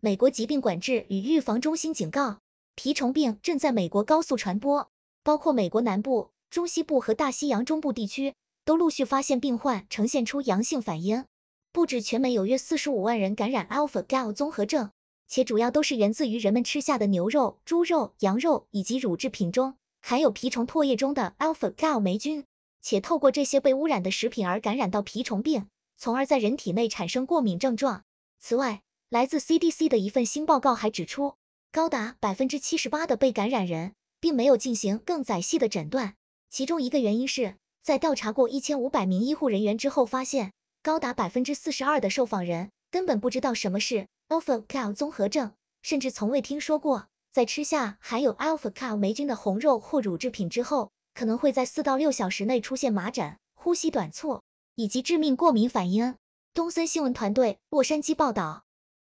美国疾病管制与预防中心警告，蜱虫病正在美国高速传播。包括美国南部、中西部和大西洋中部地区，都陆续发现病患呈现出阳性反应。不止全美有约四十五万人感染 alpha gal 综合症，且主要都是源自于人们吃下的牛肉、猪肉、羊肉以及乳制品中含有蜱虫唾液中的 alpha gal 霉菌，且透过这些被污染的食品而感染到蜱虫病，从而在人体内产生过敏症状。此外，来自 CDC 的一份新报告还指出，高达百分之七十八的被感染人并没有进行更仔细的诊断。其中一个原因是在调查过一千五百名医护人员之后发现，高达百分之四十二的受访人根本不知道什么是 Alpha c a l 综合症，甚至从未听说过。在吃下含有 Alpha c a l 霉菌的红肉或乳制品之后，可能会在四到六小时内出现麻疹、呼吸短促以及致命过敏反应。东森新闻团队洛杉矶报道。